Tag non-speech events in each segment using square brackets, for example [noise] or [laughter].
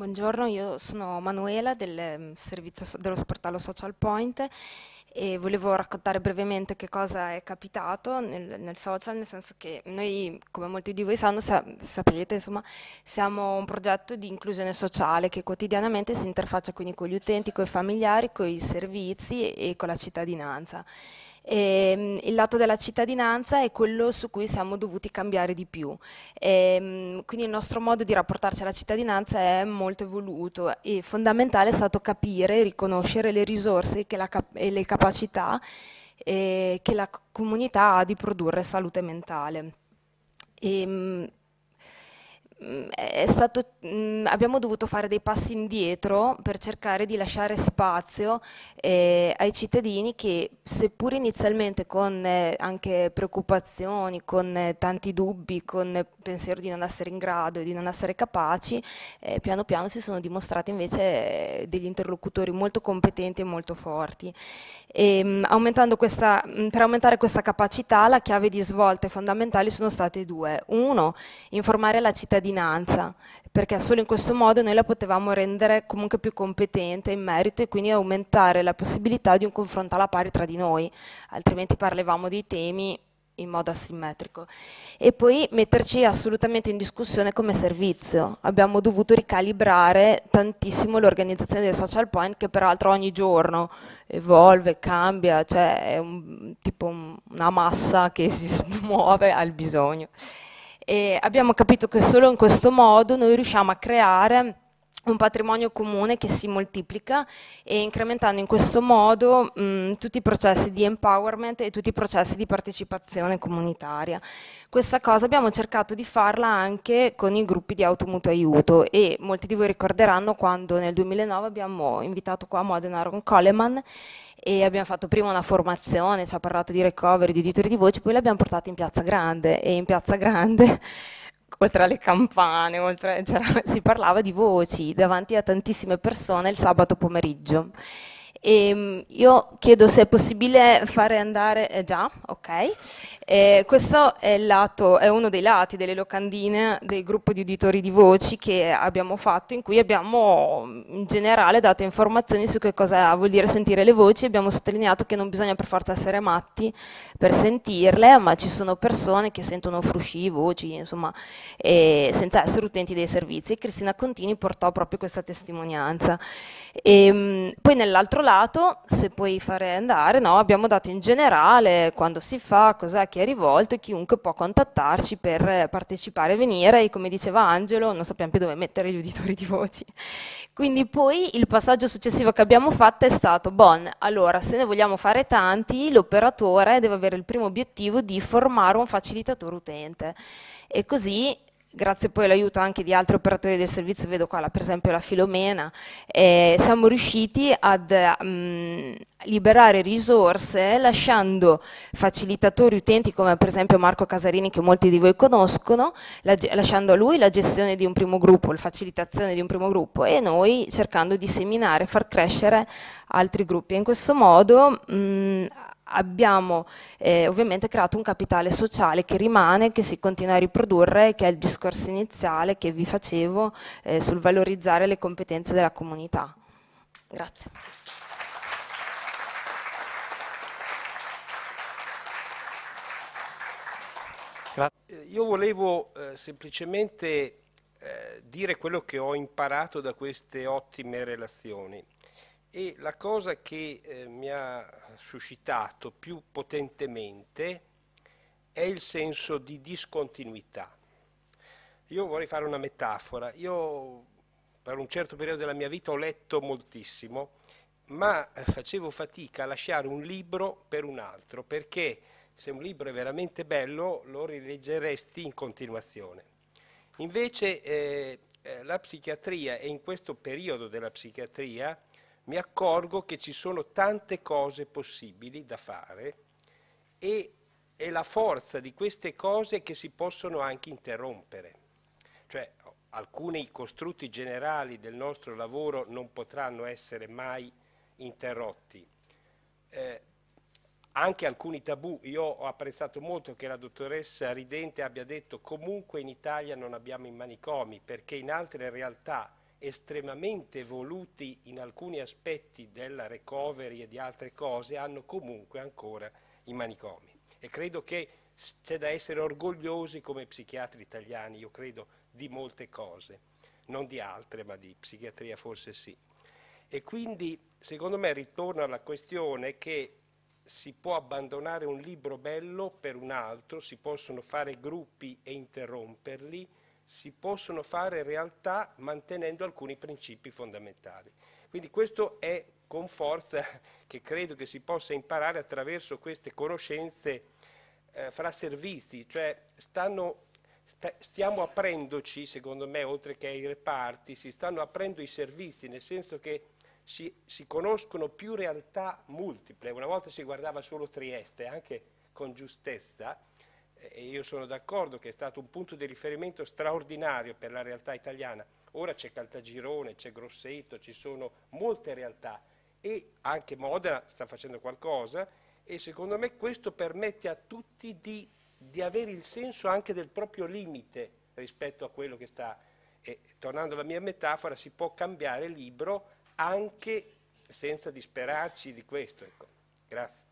Buongiorno, io sono Manuela del mm, servizio so dello sportale Social Point e volevo raccontare brevemente che cosa è capitato nel, nel social, nel senso che noi, come molti di voi sanno, sa sapete, insomma, siamo un progetto di inclusione sociale che quotidianamente si interfaccia quindi con gli utenti, con i familiari, con i servizi e, e con la cittadinanza. E, ehm, il lato della cittadinanza è quello su cui siamo dovuti cambiare di più. E, ehm, quindi il nostro modo di rapportarci alla cittadinanza è molto evoluto e fondamentale è stato capire e riconoscere le risorse la, e le capacità eh, che la comunità ha di produrre salute mentale. E, ehm, stato, mm, abbiamo dovuto fare dei passi indietro per cercare di lasciare spazio eh, ai cittadini che seppur inizialmente con eh, anche preoccupazioni, con eh, tanti dubbi, con il pensiero di non essere in grado, e di non essere capaci, eh, piano piano si sono dimostrati invece eh, degli interlocutori molto competenti e molto forti. E, ehm, questa, mm, per aumentare questa capacità la chiave di svolte fondamentali sono state due. Uno, informare la cittadinanza cittadinanza, perché solo in questo modo noi la potevamo rendere comunque più competente in merito e quindi aumentare la possibilità di un confronto alla pari tra di noi, altrimenti parlavamo dei temi in modo asimmetrico. E poi metterci assolutamente in discussione come servizio. Abbiamo dovuto ricalibrare tantissimo l'organizzazione del social point che peraltro ogni giorno evolve, cambia, cioè è un, tipo una massa che si [laughs] muove al bisogno e abbiamo capito che solo in questo modo noi riusciamo a creare un patrimonio comune che si moltiplica e incrementando in questo modo mh, mm, tutti i processi di empowerment e tutti i processi di partecipazione comunitaria. Questa cosa abbiamo cercato di farla anche con i gruppi di Automutuo Aiuto e molti di voi ricorderanno quando nel 2009 abbiamo invitato qua a Modena Aaron Coleman e abbiamo fatto prima una formazione, ci ha parlato di recovery, di editori di voce, poi l'abbiamo portata in Piazza Grande e in Piazza Grande [laughs] oltre alle campane, oltre, si parlava di voci davanti a tantissime persone il sabato pomeriggio. E ehm, io chiedo se è possibile fare andare, eh già, ok, eh, questo è, lato, è, uno dei lati delle locandine del gruppo di uditori di voci che abbiamo fatto in cui abbiamo in generale dato informazioni su che cosa vuol dire sentire le voci, abbiamo sottolineato che non bisogna per forza essere matti per sentirle, ma ci sono persone che sentono frusci, voci, insomma, eh, senza essere utenti dei servizi e Cristina Contini portò proprio questa testimonianza. E, ehm, poi nell'altro lato articolato, se puoi fare andare, no? abbiamo dato in generale quando si fa, cos'è, chi è rivolto e chiunque può contattarci per partecipare e venire e come diceva Angelo non sappiamo più dove mettere gli uditori di voci. Quindi poi il passaggio successivo che abbiamo fatto è stato, bon, allora se ne vogliamo fare tanti l'operatore deve avere il primo obiettivo di formare un facilitatore utente e così grazie poi all'aiuto anche di altri operatori del servizio, vedo qua la, per esempio la Filomena, eh, siamo riusciti ad mh, mm, liberare risorse lasciando facilitatori utenti come per esempio Marco Casarini che molti di voi conoscono, la, lasciando a lui la gestione di un primo gruppo, la facilitazione di un primo gruppo e noi cercando di seminare, far crescere altri gruppi. In questo modo mh, mm, abbiamo eh, ovviamente creato un capitale sociale che rimane, che si continua a riprodurre, che è il discorso iniziale che vi facevo eh, sul valorizzare le competenze della comunità. Grazie. Eh, io volevo eh, semplicemente eh, dire quello che ho imparato da queste ottime relazioni. E la cosa che eh, mi ha suscitato più potentemente è il senso di discontinuità. Io vorrei fare una metafora. Io per un certo periodo della mia vita ho letto moltissimo, ma eh, facevo fatica a lasciare un libro per un altro, perché se un libro è veramente bello lo rileggeresti in continuazione. Invece eh, eh la psichiatria e in questo periodo della psichiatria mi accorgo che ci sono tante cose possibili da fare e è la forza di queste cose che si possono anche interrompere. Cioè, alcuni costrutti generali del nostro lavoro non potranno essere mai interrotti. Eh, anche alcuni tabù, io ho apprezzato molto che la dottoressa Ridente abbia detto comunque in Italia non abbiamo i manicomi perché in altre realtà estremamente evoluti in alcuni aspetti della recovery e di altre cose, hanno comunque ancora i manicomi. E credo che c'è da essere orgogliosi come psichiatri italiani, io credo, di molte cose, non di altre, ma di psichiatria forse sì. E quindi, secondo me, ritorno alla questione che si può abbandonare un libro bello per un altro, si possono fare gruppi e interromperli, si possono fare realtà mantenendo alcuni principi fondamentali. Quindi questo è con forza [laughs] che credo che si possa imparare attraverso queste conoscenze eh, fra servizi, cioè stanno, sta, stiamo aprendoci, secondo me, oltre che ai reparti, si stanno aprendo i servizi, nel senso che si, si conoscono più realtà multiple. Una volta si guardava solo Trieste, anche con giustezza, e io sono d'accordo che è stato un punto di riferimento straordinario per la realtà italiana. Ora c'è Caltagirone, c'è Grosseto, ci sono molte realtà e anche Modena sta facendo qualcosa e secondo me questo permette a tutti di, di avere il senso anche del proprio limite rispetto a quello che sta. E, tornando alla mia metafora, si può cambiare libro anche senza disperarci di questo. Ecco. Grazie.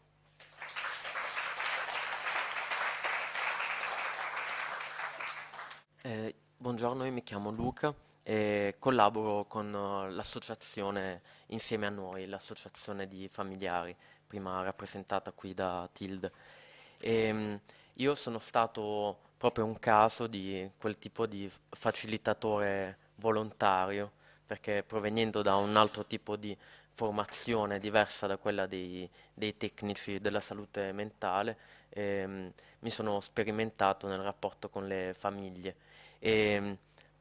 Eh, buongiorno, io mi chiamo Luca e collaboro con eh, l'associazione insieme a noi, l'associazione di familiari, prima rappresentata qui da Tilde. E, ehm, io sono stato proprio un caso di quel tipo di facilitatore volontario, perché provenendo da un altro tipo di formazione diversa da quella dei, dei tecnici della salute mentale, ehm, mi sono sperimentato nel rapporto con le famiglie e mm,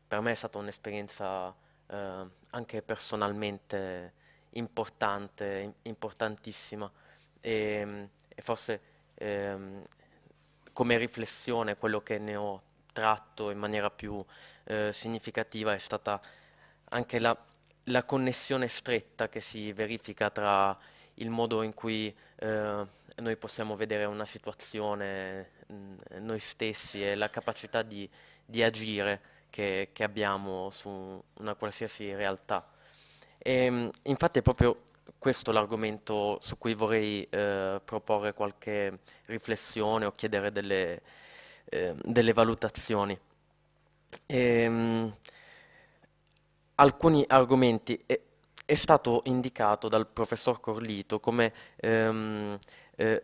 per me è stata un'esperienza eh, anche personalmente importante, importantissima e, mm, e forse eh, come riflessione quello che ne ho tratto in maniera più eh, significativa è stata anche la, la, connessione stretta che si verifica tra il modo in cui eh, noi possiamo vedere una situazione, mh, mm, noi stessi e la capacità di di agire che, che abbiamo su una qualsiasi realtà. E, infatti è proprio questo l'argomento su cui vorrei eh, proporre qualche riflessione o chiedere delle, eh, delle valutazioni. E, mh, alcuni argomenti è, è, stato indicato dal professor Corlito come ehm, eh,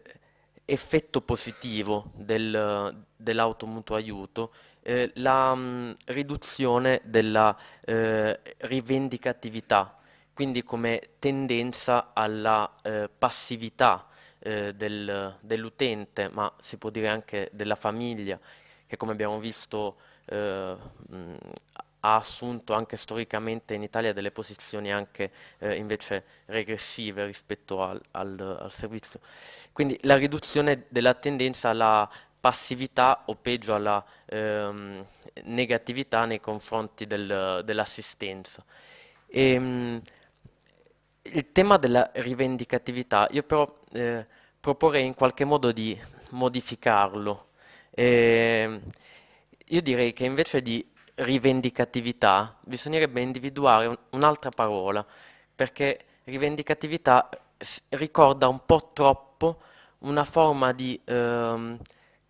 effetto positivo del, dell'automutuo aiuto eh, la mh, mm, riduzione della eh, rivendicatività, quindi come tendenza alla eh, passività eh, del, dell'utente, ma si può dire anche della famiglia, che come abbiamo visto mh, eh, mm, ha assunto anche storicamente in Italia delle posizioni anche eh, invece regressive rispetto al, al, al, servizio. Quindi la riduzione della tendenza alla passività o peggio alla ehm, negatività nei confronti del, dell'assistenza. Ehm, il tema della rivendicatività, io però eh, proporrei in qualche modo di modificarlo. E ehm, io direi che invece di rivendicatività bisognerebbe individuare un'altra parola, perché rivendicatività ricorda un po' troppo una forma di... Ehm,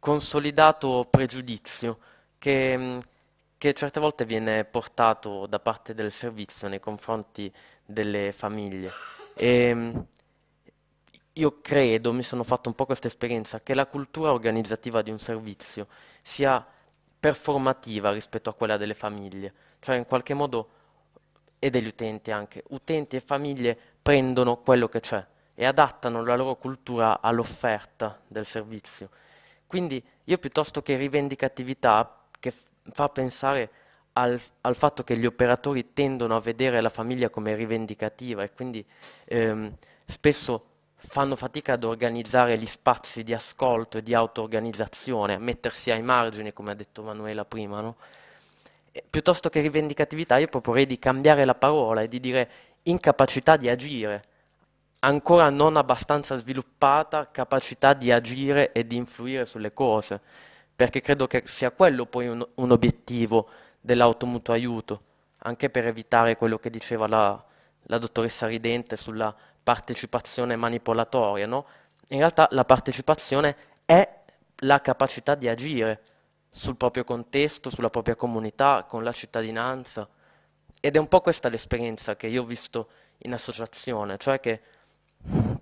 consolidato pregiudizio che, mm, che certe volte viene portato da parte del servizio nei confronti delle famiglie. E, mm, io credo, mi sono fatto un po' questa esperienza, che la cultura organizzativa di un servizio sia performativa rispetto a quella delle famiglie, cioè in qualche modo, e degli utenti anche, utenti e famiglie prendono quello che c'è e adattano la loro cultura all'offerta del servizio. Quindi io piuttosto che rivendicatività, che fa pensare al, al, fatto che gli operatori tendono a vedere la famiglia come rivendicativa e quindi ehm, spesso fanno fatica ad organizzare gli spazi di ascolto e di auto-organizzazione, a mettersi ai margini, come ha detto Manuela prima, no? e, piuttosto che rivendicatività, io proporrei di cambiare la parola e di dire incapacità di agire, ancora non abbastanza sviluppata capacità di agire e di influire sulle cose, perché credo che sia quello poi un, un obiettivo dell'automutuo aiuto, anche per evitare quello che diceva la, la dottoressa Ridente sulla partecipazione manipolatoria. No? In realtà la partecipazione è la capacità di agire sul proprio contesto, sulla propria comunità, con la cittadinanza. Ed è un po' questa l'esperienza che io ho visto in associazione, cioè che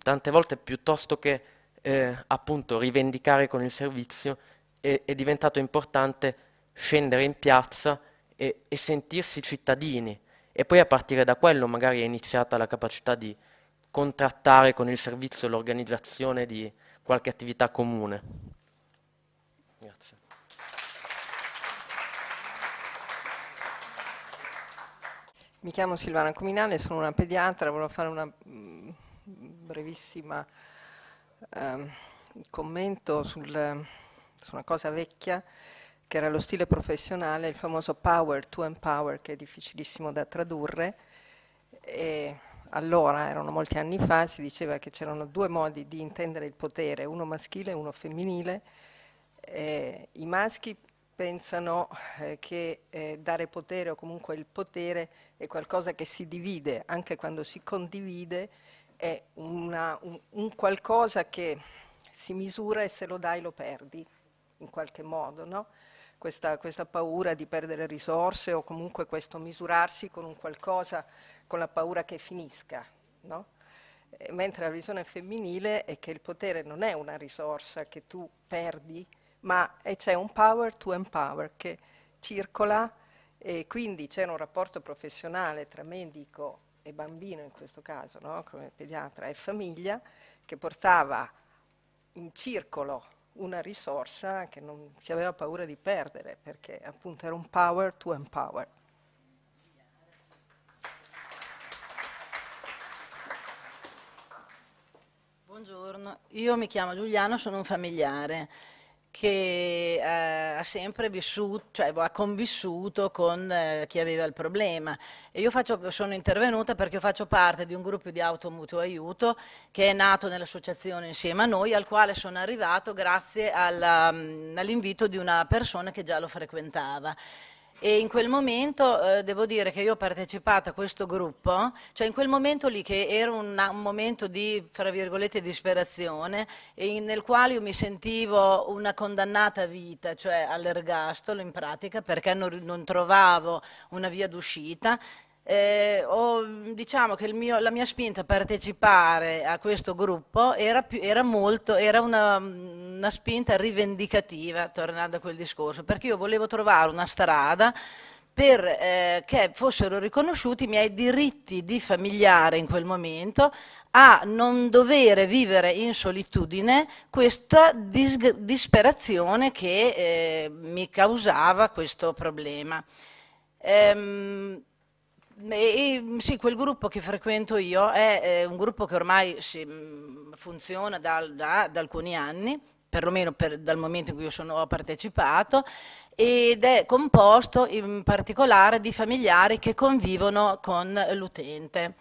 tante volte piuttosto che eh, appunto rivendicare con il servizio è, è diventato importante scendere in piazza e, e, sentirsi cittadini e poi a partire da quello magari è iniziata la capacità di contrattare con il servizio l'organizzazione di qualche attività comune. Grazie. Mi chiamo Silvana Cominale, sono una pediatra, volevo fare una brevissima eh, commento sul, su una cosa vecchia che era lo stile professionale, il famoso power to empower che è difficilissimo da tradurre e allora, erano molti anni fa, si diceva che c'erano due modi di intendere il potere, uno maschile e uno femminile. Eh, I maschi pensano eh, che eh, dare potere o comunque il potere è qualcosa che si divide, anche quando si condivide è una, un, un, qualcosa che si misura e se lo dai lo perdi, in qualche modo, no? questa, questa, paura di perdere risorse o comunque questo misurarsi con un qualcosa, con la paura che finisca, no? Eh, mentre la visione femminile è che il potere non è una risorsa che tu perdi, ma c'è un power to empower che circola e quindi c'è un rapporto professionale tra medico e bambino in questo caso, no? come pediatra e famiglia, che portava in circolo una risorsa che non si aveva paura di perdere, perché appunto era un power to empower. Buongiorno, io mi chiamo Giuliano, sono un familiare che eh, ha sempre vissuto, cioè boh, ha convissuto con eh, chi aveva il problema. E io faccio, sono intervenuta perché faccio parte di un gruppo di auto mutuo aiuto che è nato nell'associazione insieme a noi, al quale sono arrivato grazie mm, all'invito di una persona che già lo frequentava e in quel momento eh, devo dire che io ho partecipato a questo gruppo, cioè in quel momento lì che era una, un momento di, fra virgolette, disperazione, in, nel quale io mi sentivo una condannata a vita, cioè all'ergastolo in pratica, perché non, non trovavo una via d'uscita eh, ho, diciamo che mio, la mia spinta a partecipare a questo gruppo era, più, era, molto, era una, una spinta rivendicativa, tornando a quel discorso, perché io volevo trovare una strada per eh, fossero riconosciuti i miei diritti di familiare in quel momento a non dover vivere in solitudine questa dis- disperazione che eh, mi causava questo problema. Ehm, e, sì, quel gruppo che frequento io è, è un gruppo che ormai si, mm, funziona da, da, da, alcuni anni, perlomeno per, dal momento in cui io sono, ho partecipato, ed è composto in particolare di familiari che convivono con l'utente.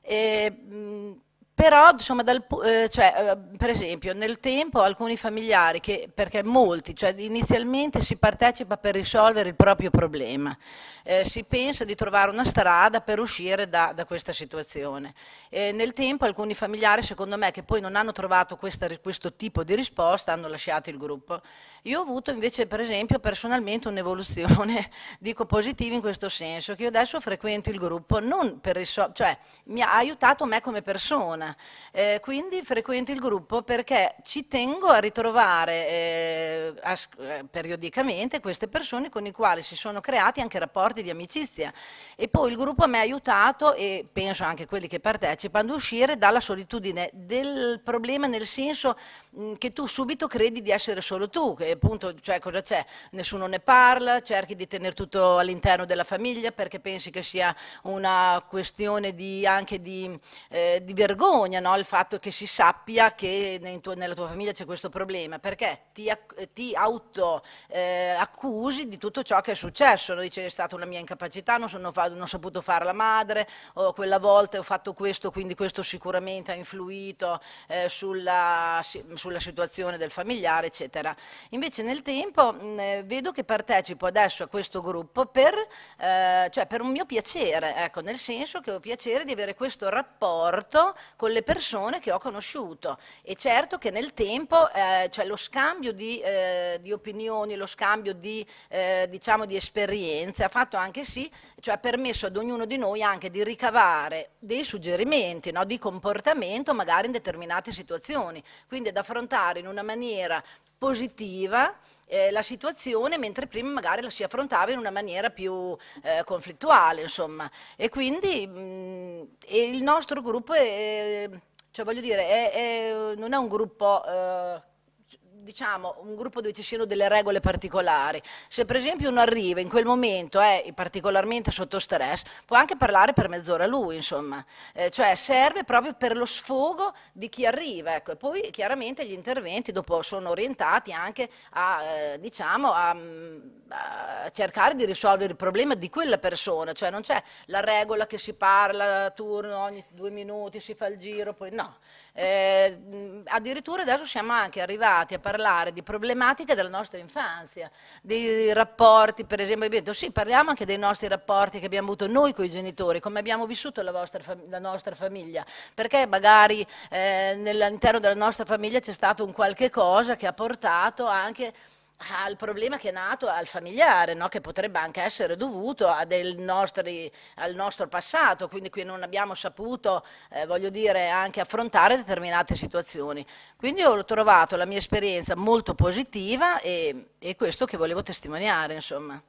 E, mm, però, insomma, diciamo, dal, eh, cioè, eh, per esempio, nel tempo alcuni familiari, che, perché molti, cioè, inizialmente si partecipa per risolvere il proprio problema, eh, si pensa di trovare una strada per uscire da, da questa situazione. nel tempo alcuni familiari, secondo me, che poi non hanno trovato questa, questo tipo di risposta, hanno lasciato il gruppo. Io ho avuto invece, per esempio, personalmente un'evoluzione, [laughs] dico positiva in questo senso, che io adesso frequento il gruppo non per risolvere, cioè mi ha aiutato me come persona persona. Eh, quindi frequenti il gruppo perché ci tengo a ritrovare eh, a, eh, periodicamente queste persone con le quali si sono creati anche rapporti di amicizia. E poi il gruppo mi ha aiutato e penso anche quelli che partecipano ad uscire dalla solitudine del problema nel senso mm, che tu subito credi di essere solo tu, che appunto cioè, cosa c'è? Nessuno ne parla, cerchi di tenere tutto all'interno della famiglia perché pensi che sia una questione di, anche di, eh, di vergogna testimonia no, il fatto che si sappia che tu, nella tua famiglia c'è questo problema, perché ti, ti autoaccusi eh, di tutto ciò che è successo, no? dici è stata una mia incapacità, non, sono, non ho saputo fare la madre, o quella volta ho fatto questo, quindi questo sicuramente ha influito eh, sulla, sulla, situazione del familiare, eccetera. Invece nel tempo mh, eh, vedo che partecipo adesso a questo gruppo per, eh, cioè per un mio piacere, ecco, nel senso che ho piacere di avere questo rapporto con con le persone che ho conosciuto e certo che nel tempo eh, cioè lo scambio di, eh, di, opinioni, lo scambio di, eh, diciamo di esperienze ha fatto anche sì, cioè ha permesso ad ognuno di noi anche di ricavare dei suggerimenti no, di comportamento magari in determinate situazioni, quindi ad affrontare in una maniera positiva eh, la situazione, mentre prima magari la si affrontava in una maniera più eh, conflittuale, insomma. E quindi mh, mm, e il nostro gruppo è, cioè voglio dire, è, è, non è un gruppo... Eh, diciamo, un gruppo dove ci siano delle regole particolari. Se per esempio uno arriva in quel momento è eh, particolarmente sotto stress, può anche parlare per mezz'ora lui, insomma. Eh, cioè serve proprio per lo sfogo di chi arriva. Ecco. E poi chiaramente gli interventi dopo sono orientati anche a, eh, diciamo, a, mm, a cercare di risolvere il problema di quella persona, cioè non c'è la regola che si parla a turno ogni due minuti, si fa il giro, poi no. Eh, mm, addirittura adesso siamo anche arrivati a parlare parlare di problematiche della nostra infanzia, dei rapporti, per esempio, detto, sì, parliamo anche dei nostri rapporti che abbiamo avuto noi con i genitori, come abbiamo vissuto la, vostra, la nostra famiglia, perché magari eh, nell'interno della nostra famiglia c'è stato un qualche cosa che ha portato anche al problema che è nato al familiare, no? che potrebbe anche essere dovuto nostri, al nostro passato, quindi qui non abbiamo saputo, eh, voglio dire, anche affrontare determinate situazioni. Quindi ho trovato la mia esperienza molto positiva e, e questo che volevo testimoniare, insomma.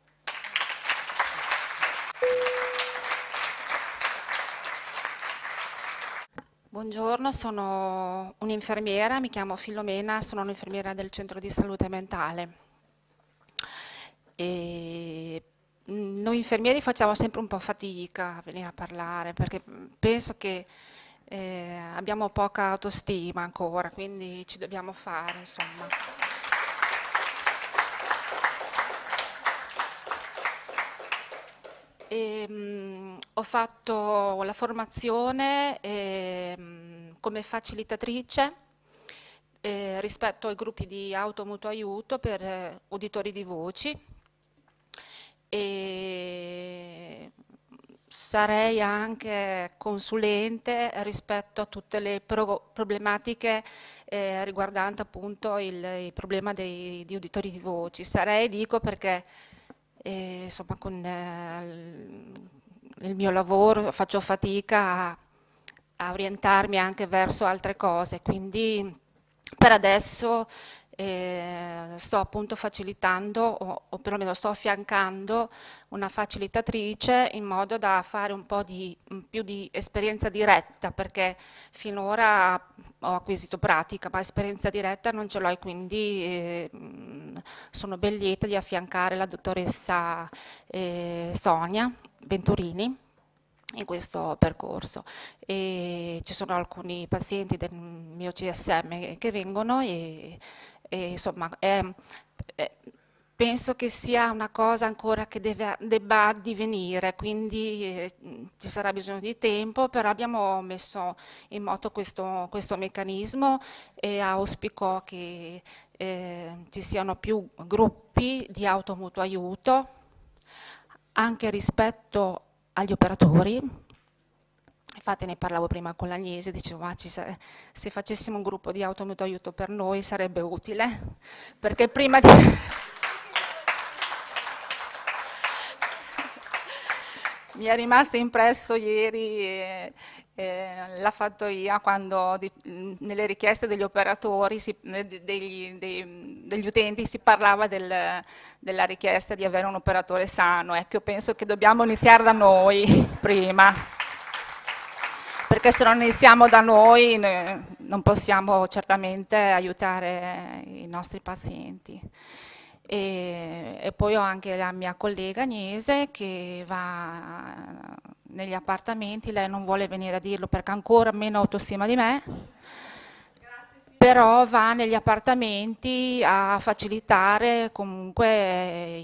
Buongiorno, sono un'infermiera, mi chiamo Filomena, sono un'infermiera del centro di salute mentale. E noi infermieri facciamo sempre un po' fatica a venire a parlare perché penso che eh, abbiamo poca autostima ancora, quindi ci dobbiamo fare, insomma. E, ehm, mh, ho fatto la formazione e, ehm, mh, come facilitatrice eh, rispetto ai gruppi di auto mutuo aiuto per eh, uditori di voci e sarei anche consulente rispetto a tutte le pro problematiche eh, riguardanti appunto il, il problema dei, di uditori di voci. Sarei, dico perché e insomma con eh, il mio lavoro faccio fatica a, a orientarmi anche verso altre cose, quindi per adesso eh, sto appunto facilitando o, o, perlomeno sto affiancando una facilitatrice in modo da fare un po' di, più di esperienza diretta perché finora ho acquisito pratica ma esperienza diretta non ce l'ho e quindi eh, sono ben lieta di affiancare la dottoressa eh, Sonia Venturini in questo percorso e ci sono alcuni pazienti del mio CSM che vengono e, e, insomma, è, è, penso che sia una cosa ancora che deve, debba divenire, quindi eh, ci sarà bisogno di tempo, però abbiamo messo in moto questo, questo meccanismo e auspico che eh, ci siano più gruppi di auto mutuo aiuto anche rispetto agli operatori Infatti ne parlavo prima con l'Agnese, dicevo ma se facessimo un gruppo di auto mutuo aiuto per noi sarebbe utile, [laughs] perché prima di... [laughs] Mi è rimasto impresso ieri eh, eh, la fattoria quando di, nelle richieste degli operatori, si, eh, degli, dei, degli, utenti, si parlava del, della richiesta di avere un operatore sano. Ecco, penso che dobbiamo iniziare da noi [laughs] prima perché se non iniziamo da noi non possiamo certamente aiutare i nostri pazienti. E, e poi ho anche la mia collega Agnese che va negli appartamenti, lei non vuole venire a dirlo perché ha ancora meno autostima di me, però va negli appartamenti a facilitare comunque eh,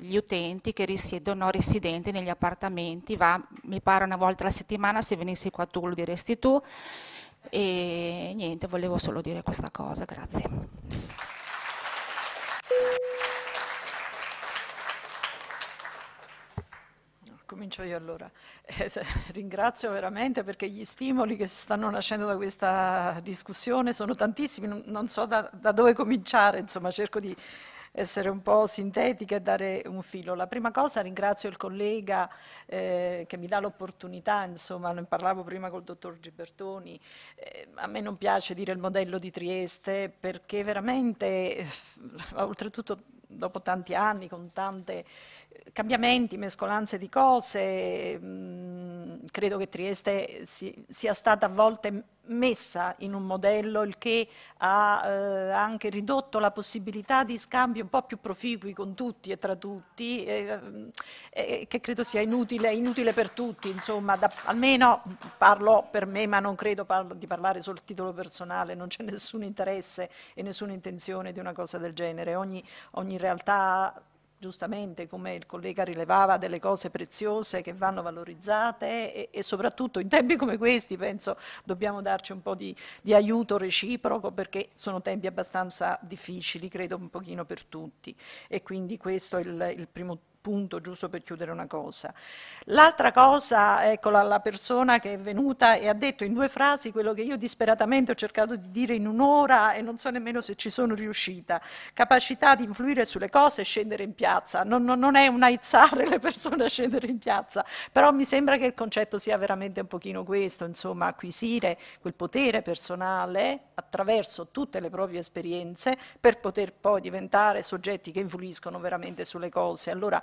gli utenti che risiedono residenti negli appartamenti, va mi pare una volta alla settimana, se venissi qua tu lo diresti tu e niente, volevo solo dire questa cosa, grazie. Comincio io allora. [laughs] Eh, ringrazio veramente perché gli stimoli che stanno nascendo da questa discussione sono tantissimi, non, non so da, da, dove cominciare, insomma cerco di essere un po' sintetica e dare un filo. La prima cosa ringrazio il collega eh, che mi dà l'opportunità, insomma ne parlavo prima col dottor Gibertoni, eh, a me non piace dire il modello di Trieste perché veramente, eh, oltretutto dopo tanti anni, con tante cambiamenti, mescolanze di cose, mm, credo che Trieste si, sia stata a volte messa in un modello il che ha eh, anche ridotto la possibilità di scambi un po' più proficui con tutti e tra tutti, eh, eh, che credo sia inutile, inutile per tutti, insomma, da, almeno parlo per me, ma non credo parlo, di parlare solo a titolo personale, non c'è nessun interesse e nessuna intenzione di una cosa del genere, ogni, ogni realtà giustamente, come il collega rilevava, delle cose preziose che vanno valorizzate e, e soprattutto in tempi come questi penso dobbiamo darci un po' di, di, aiuto reciproco perché sono tempi abbastanza difficili, credo un pochino per tutti e quindi questo è il, il primo appunto, giusto per chiudere una cosa. L'altra cosa, eccola, la persona che è venuta e ha detto in due frasi quello che io disperatamente ho cercato di dire in un'ora e non so nemmeno se ci sono riuscita. Capacità di influire sulle cose e scendere in piazza. Non, non, non è un aizzare le persone a scendere in piazza, però mi sembra che il concetto sia veramente un pochino questo, insomma, acquisire quel potere personale attraverso tutte le proprie esperienze per poter poi diventare soggetti che influiscono veramente sulle cose. Allora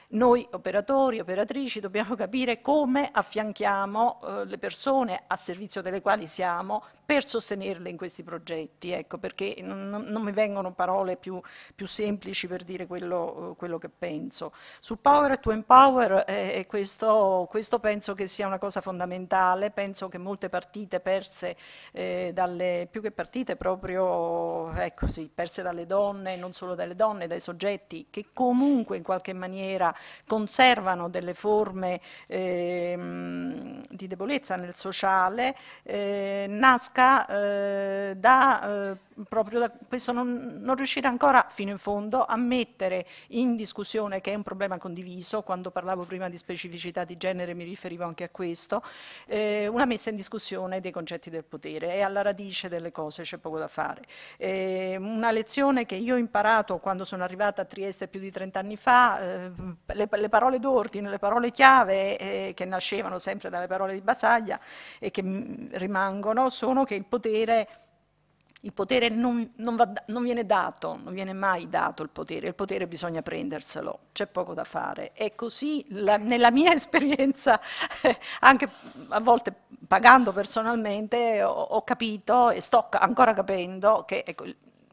Noi operatori, operatrici dobbiamo capire come affianchiamo eh, le persone a servizio delle quali siamo per sostenerle in questi progetti, ecco, perché non, non mi vengono parole più, più semplici per dire quello, eh, quello, che penso. Su Power to Empower eh, eh, questo, questo, penso che sia una cosa fondamentale, penso che molte partite perse eh, dalle, più che partite proprio ecco, sì, perse dalle donne, non solo dalle donne, dai soggetti che comunque in qualche maniera conservano delle forme ehm, di debolezza nel sociale, eh, nasca eh, da eh, proprio da questo non, non, riuscire ancora fino in fondo a mettere in discussione che è un problema condiviso, quando parlavo prima di specificità di genere mi riferivo anche a questo, eh, una messa in discussione dei concetti del potere e alla radice delle cose c'è poco da fare. Eh, una lezione che io ho imparato quando sono arrivata a Trieste più di 30 anni fa, eh, le, le parole d'ordine, le parole chiave eh, che nascevano sempre dalle parole di Basaglia e che mm, rimangono sono che il potere il potere non, non, va, non, viene dato, non viene mai dato il potere, il potere bisogna prenderselo, c'è poco da fare. E così la, nella mia [laughs] esperienza, eh, anche a volte pagando personalmente, ho, ho capito e sto ancora capendo che ecco,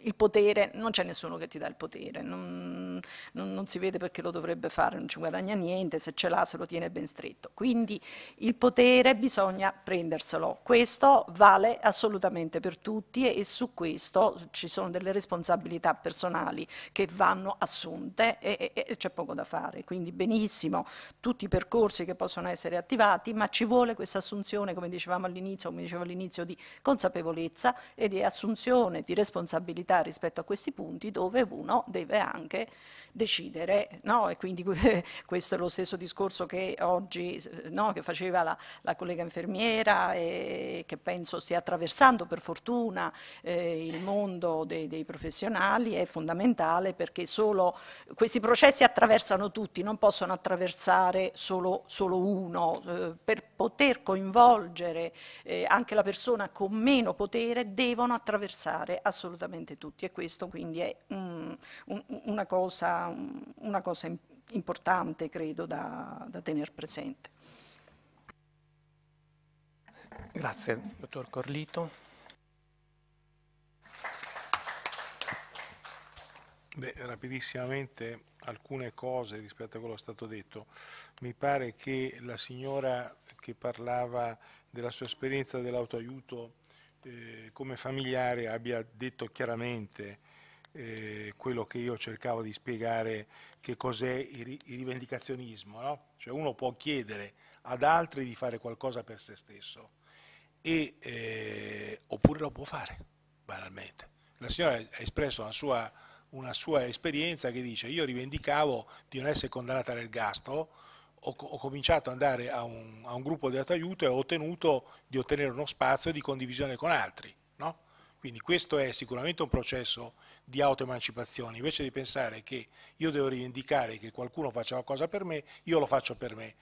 il potere, non c'è nessuno che ti dà il potere, non, non, non si vede perché lo dovrebbe fare, non ci guadagna niente, se ce l'ha se lo tiene ben stretto. Quindi il potere bisogna prenderselo, questo vale assolutamente per tutti e su questo ci sono delle responsabilità personali che vanno assunte e, e, e c'è poco da fare. Quindi benissimo tutti i percorsi che possono essere attivati, ma ci vuole questa assunzione, come dicevamo all'inizio, come dicevo all'inizio, di consapevolezza e di assunzione, di responsabilità rispetto a questi punti dove uno deve anche decidere. No? E quindi [laughs] questo è lo stesso discorso che oggi eh, no? che faceva la, la, collega infermiera e che penso stia attraversando per fortuna eh, il mondo dei, dei, professionali, è fondamentale perché solo questi processi attraversano tutti, non possono attraversare solo, solo uno. Eh, per poter coinvolgere eh, anche la persona con meno potere devono attraversare assolutamente tutti e questo quindi è mm, un, una cosa una, cosa importante, credo, da, da tenere presente. Grazie, dottor Corlito. Beh, rapidissimamente alcune cose rispetto a quello che è stato detto. Mi pare che la signora che parlava della sua esperienza dell'autoaiuto eh, come familiare abbia detto chiaramente eh, quello che io cercavo di spiegare che cos'è il rivendicazionismo. No? Cioè uno può chiedere ad altri di fare qualcosa per se stesso, e, eh, oppure lo può fare, banalmente. La signora ha espresso una sua, una sua esperienza che dice io rivendicavo di non essere condannata all'ergastolo, ho, ho, cominciato ad andare a un, a un gruppo di aiuto e ho ottenuto di ottenere uno spazio di condivisione con altri. No? Quindi questo è sicuramente un processo di autoemancipazione, invece di pensare che io devo rivendicare che qualcuno faccia una cosa per me, io lo faccio per me.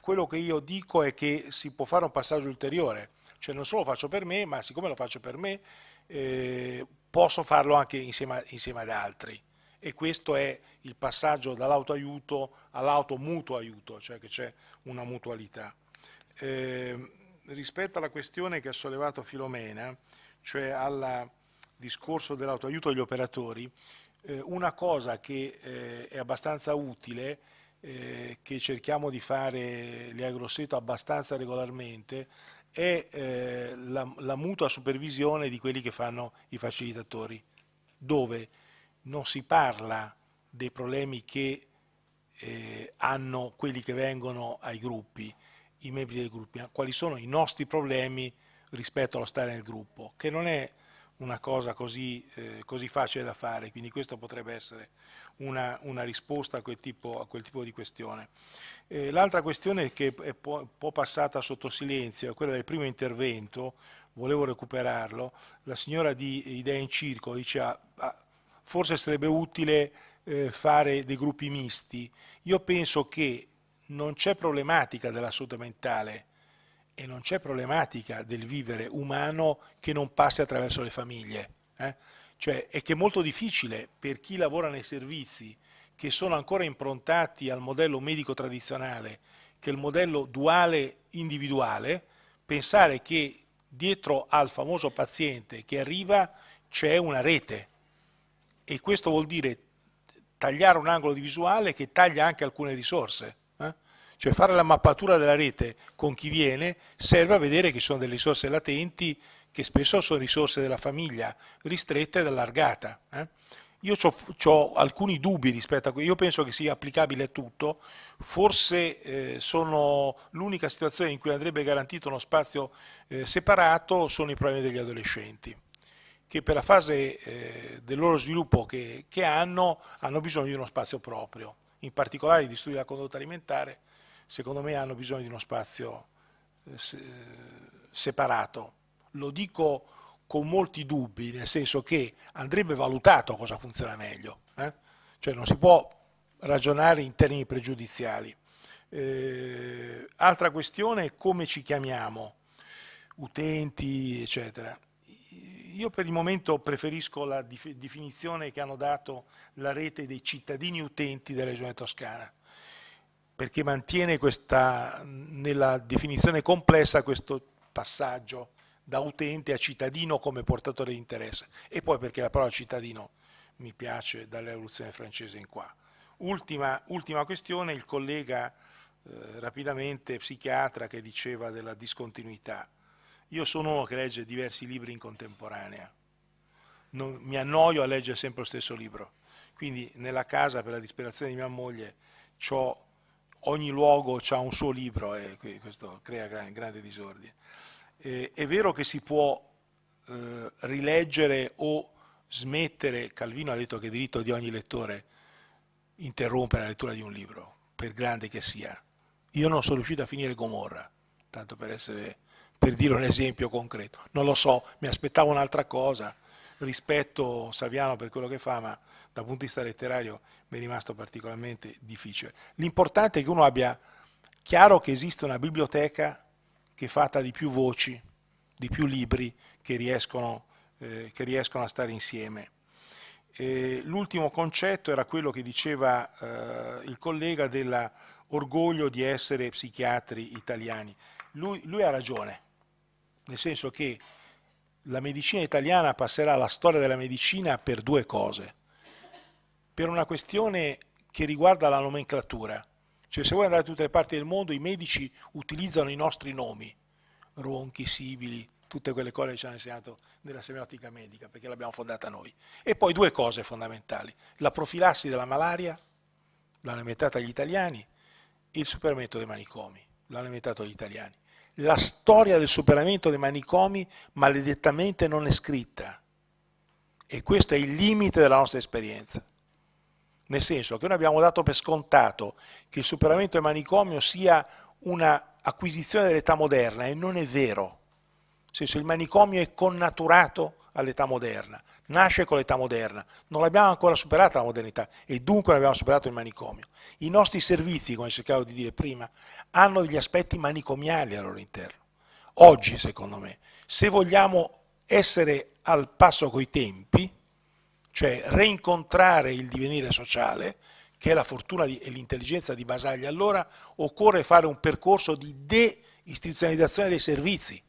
Quello che io dico è che si può fare un passaggio ulteriore, cioè non solo lo faccio per me, ma siccome lo faccio per me, eh, posso farlo anche insieme, insieme ad altri e questo è il passaggio dall'autoaiuto all'automutuo aiuto, cioè che c'è una mutualità. Eh, rispetto alla questione che ha sollevato Filomena, cioè al discorso dell'autoaiuto agli operatori, eh, una cosa che eh, è abbastanza utile, eh, che cerchiamo di fare le Agrosseto abbastanza regolarmente, è eh, la, la mutua supervisione di quelli che fanno i facilitatori, dove non si parla dei problemi che eh, hanno quelli che vengono ai gruppi, i membri dei gruppi, quali sono i nostri problemi rispetto allo stare nel gruppo, che non è una cosa così, eh, così facile da fare, quindi questa potrebbe essere una, una risposta a quel, tipo, a quel, tipo, di questione. Eh, l'altra questione che è un po' passata sotto silenzio è quella del primo intervento, volevo recuperarlo, la signora di Idea in Circo diceva ah, ah, forse sarebbe utile eh, fare dei gruppi misti. Io penso che non c'è problematica della salute mentale e non c'è problematica del vivere umano che non passi attraverso le famiglie. Eh? Cioè, è che è molto difficile per chi lavora nei servizi, che sono ancora improntati al modello medico tradizionale, che è il modello duale individuale, pensare che dietro al famoso paziente che arriva c'è una rete. E questo vuol dire tagliare un angolo di visuale che taglia anche alcune risorse. Cioè fare la mappatura della rete con chi viene serve a vedere che ci sono delle risorse latenti che spesso sono risorse della famiglia, ristretta ed allargata. Eh? Io ho alcuni dubbi rispetto a questo, io penso che sia applicabile a tutto, forse eh, sono l'unica situazione in cui andrebbe garantito uno spazio eh, separato sono i problemi degli adolescenti che per la fase eh, del loro sviluppo che, che hanno hanno bisogno di uno spazio proprio, in particolare di studi della condotta alimentare secondo me hanno bisogno di uno spazio eh, separato. Lo dico con molti dubbi, nel senso che andrebbe valutato cosa funziona meglio. Eh? Cioè non si può ragionare in termini pregiudiziali. Eh, altra questione è come ci chiamiamo, utenti, eccetera. Io per il momento preferisco la definizione che hanno dato la rete dei cittadini utenti della regione toscana, perché mantiene questa, nella definizione complessa questo passaggio da utente a cittadino come portatore di interesse e poi perché la parola cittadino mi piace dalla rivoluzione francese in qua. Ultima, ultima questione, il collega eh, rapidamente psichiatra che diceva della discontinuità. Io sono uno che legge diversi libri in contemporanea, non, mi annoio a leggere sempre lo stesso libro, quindi nella casa per la disperazione di mia moglie ho ogni luogo ha un suo libro e questo crea gran, grande disordine. Eh, è vero che si può eh, rileggere o smettere, Calvino ha detto che è diritto di ogni lettore interrompere la lettura di un libro, per grande che sia. Io non sono riuscito a finire Gomorra, tanto per, essere, per dire un esempio concreto. Non lo so, mi aspettavo un'altra cosa rispetto Saviano per quello che fa, ma dal punto di vista letterario mi è rimasto particolarmente difficile. L'importante è che uno abbia chiaro che esiste una biblioteca che è fatta di più voci, di più libri che riescono, eh, che riescono a stare insieme. E l'ultimo concetto era quello che diceva eh, il collega dell'orgoglio di essere psichiatri italiani. Lui, lui ha ragione, nel senso che la medicina italiana passerà alla storia della medicina per due cose. Per una questione che riguarda la nomenclatura. Cioè se voi andate da tutte le parti del mondo i medici utilizzano i nostri nomi, ronchi, sibili, tutte quelle cose che ci hanno insegnato nella semiotica medica, perché l'abbiamo fondata noi. E poi due cose fondamentali, la profilassi della malaria, l'hanno inventata gli italiani, e il superamento dei manicomi, l'hanno inventato gli italiani. La storia del superamento dei manicomi maledettamente non è scritta. E questo è il limite della nostra esperienza. Nel senso che noi abbiamo dato per scontato che il superamento del manicomio sia un'acquisizione dell'età moderna e non è vero senso il manicomio è connaturato all'età moderna, nasce con l'età moderna, non l'abbiamo ancora superata la modernità e dunque non abbiamo superato il manicomio. I nostri servizi, come cercavo di dire prima, hanno degli aspetti manicomiali al loro interno. Oggi, secondo me, se vogliamo essere al passo coi tempi, cioè reincontrare il divenire sociale, che è la fortuna di, e l'intelligenza di Basaglia, allora occorre fare un percorso di deistituzionalizzazione dei servizi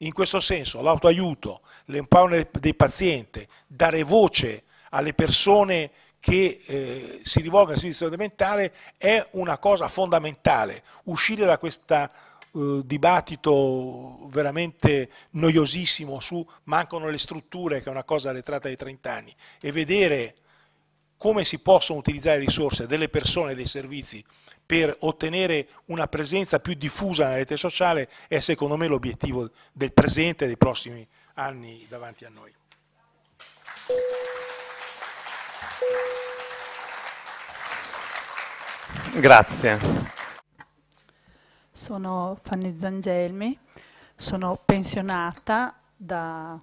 in questo senso l'autoaiuto, l'empowerment dei pazienti, dare voce alle persone che eh, si rivolgono al servizio di salute mentale è una cosa fondamentale. Uscire da questo eh, dibattito veramente noiosissimo su mancano le strutture, che è una cosa arretrata dai 30 anni, e vedere come si possono utilizzare le risorse delle persone e dei servizi per ottenere una presenza più diffusa nella rete sociale è secondo me l'obiettivo del presente e dei prossimi anni davanti a noi. Grazie. Sono Fanny Zangelmi, sono pensionata da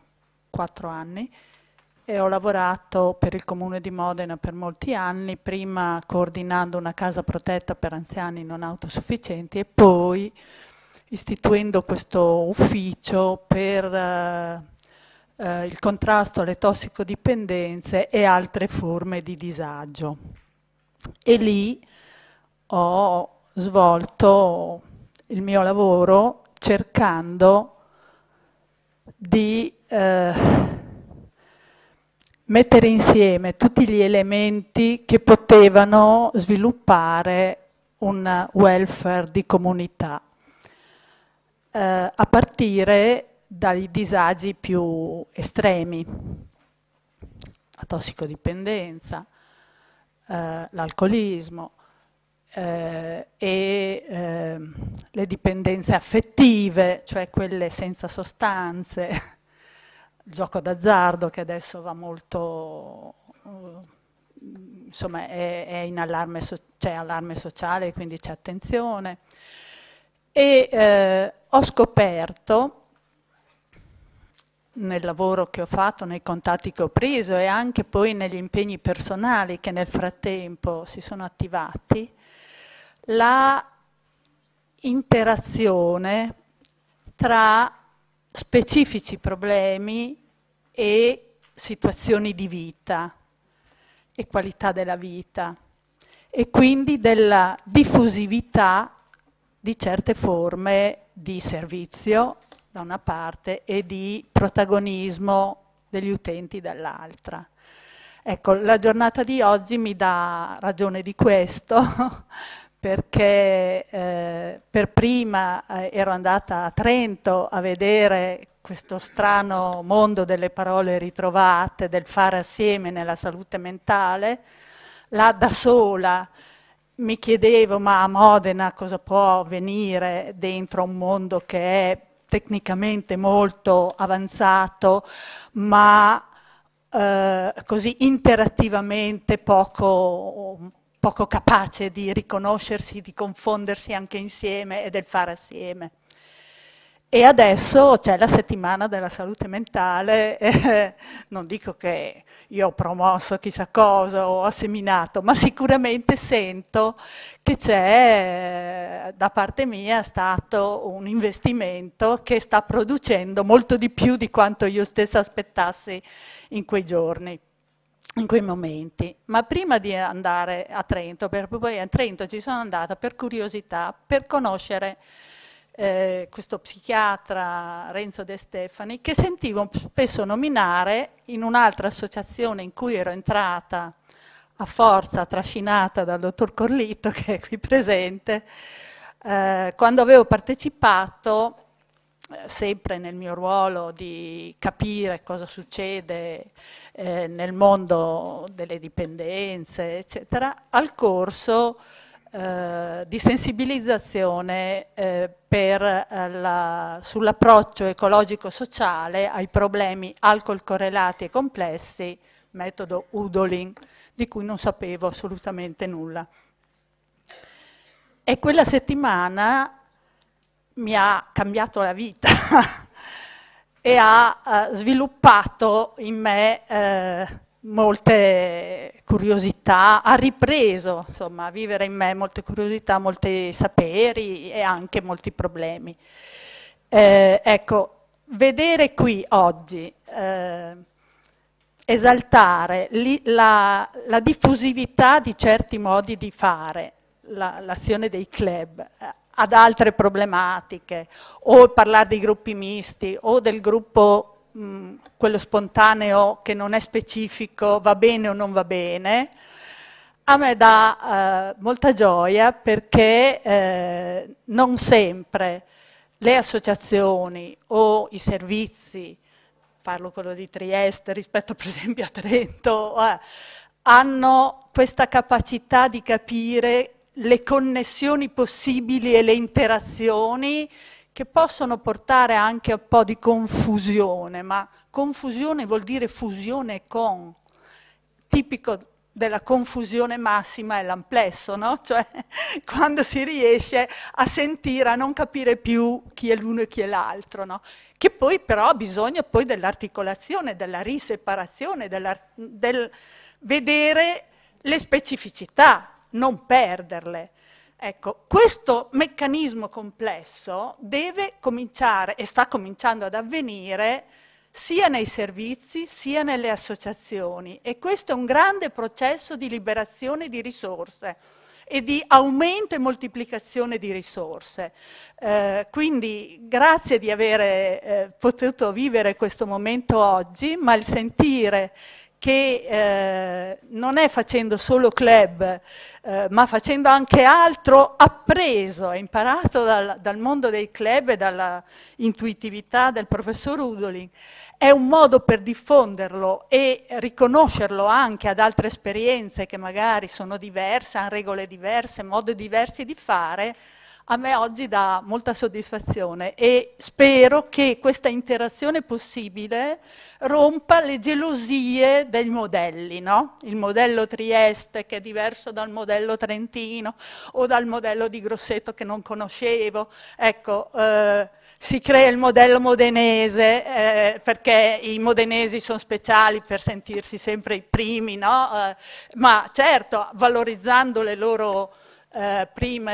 quattro anni e ho lavorato per il comune di Modena per molti anni, prima coordinando una casa protetta per anziani non autosufficienti e poi istituendo questo ufficio per eh, eh, il contrasto alle tossicodipendenze e altre forme di disagio. E lì ho svolto il mio lavoro cercando di eh, mettere insieme tutti gli elementi che potevano sviluppare un welfare di comunità, eh, a partire dai disagi più estremi, la tossicodipendenza, eh, l'alcolismo eh, e ehm, le dipendenze affettive, cioè quelle senza sostanze, [laughs] il gioco d'azzardo che adesso va molto, eh, insomma, è, è in allarme, so c'è allarme sociale, quindi c'è attenzione. E eh, ho scoperto nel lavoro che ho fatto, nei contatti che ho preso e anche poi negli impegni personali che nel frattempo si sono attivati, la interazione tra specifici problemi e situazioni di vita e qualità della vita e quindi della diffusività di certe forme di servizio da una parte e di protagonismo degli utenti dall'altra. Ecco, la giornata di oggi mi dà ragione di questo [laughs] perché eh, per prima eh, ero andata a Trento a vedere questo strano mondo delle parole ritrovate, del fare assieme nella salute mentale, là da sola mi chiedevo ma a Modena cosa può venire dentro un mondo che è tecnicamente molto avanzato, ma eh, così interattivamente poco poco capace di riconoscersi, di confondersi anche insieme e del fare assieme. E adesso c'è la settimana della salute mentale, [laughs] non dico che io ho promosso chissà cosa o ho seminato, ma sicuramente sento che c'è da parte mia stato un investimento che sta producendo molto di più di quanto io stessa aspettassi in quei giorni in quei momenti, ma prima di andare a Trento, perché poi a Trento ci sono andata per curiosità, per conoscere eh, questo psichiatra Renzo De Stefani, che sentivo spesso nominare in un'altra associazione in cui ero entrata a forza, trascinata dal dottor Corlitto, che è qui presente, eh, quando avevo partecipato, eh, sempre nel mio ruolo di capire cosa succede eh, nel mondo delle dipendenze, eccetera, al corso eh, di sensibilizzazione eh, eh, la, sull'approccio ecologico-sociale ai problemi alcol correlati e complessi, metodo Udolin, di cui non sapevo assolutamente nulla. E quella settimana mi ha cambiato la vita. [laughs] e ha eh, sviluppato in me eh, molte curiosità, ha ripreso insomma, a vivere in me molte curiosità, molti saperi e anche molti problemi. Eh, ecco, vedere qui oggi eh, esaltare li, la, la, diffusività di certi modi di fare, l'azione dei club, eh, ad altre problematiche, o parlare dei gruppi misti, o del gruppo, mh, quello spontaneo che non è specifico, va bene o non va bene, a me dà eh, molta gioia perché eh, non sempre le associazioni o i servizi, parlo quello di Trieste rispetto per esempio a Trento, eh, hanno questa capacità di capire le connessioni possibili e le interazioni che possono portare anche a un po' di confusione, ma confusione vuol dire fusione con. Tipico della confusione massima è l'amplesso, no? [laughs] Cioè quando si riesce a sentire, a non capire più chi è l'uno e chi è l'altro, no? Che poi però ha bisogno poi dell'articolazione, della riseparazione, della, del vedere le specificità non perderle. Ecco, questo meccanismo complesso deve cominciare e sta cominciando ad avvenire sia nei servizi sia nelle associazioni e questo è un grande processo di liberazione di risorse e di aumento e moltiplicazione di risorse. Eh, quindi grazie di aver eh, potuto vivere questo momento oggi, ma il sentire che eh, non è facendo solo club, eh, ma facendo anche altro, ha preso, ha imparato dal, dal, mondo dei club e dalla intuitività del professor Udolin. È un modo per diffonderlo e riconoscerlo anche ad altre esperienze che magari sono diverse, hanno regole diverse, modi diversi di fare, a me oggi dà molta soddisfazione e spero che questa interazione possibile rompa le gelosie dei modelli, no? il modello Trieste che è diverso dal modello Trentino o dal modello di Grosseto che non conoscevo, ecco, eh, si crea il modello modenese eh, perché i modenesi sono speciali per sentirsi sempre i primi, no? eh, ma certo valorizzando le loro eh, prima,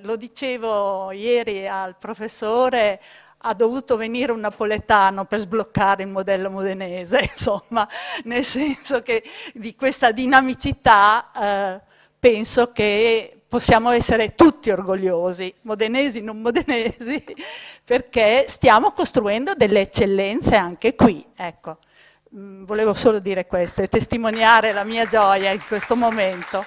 lo dicevo ieri al professore, ha dovuto venire un napoletano per sbloccare il modello modenese, [laughs] insomma, nel senso che di questa dinamicità eh, penso che possiamo essere tutti orgogliosi, modenesi, non modenesi, [laughs] perché stiamo costruendo delle eccellenze anche qui, ecco. Mm, volevo solo dire questo e testimoniare la mia gioia in questo momento.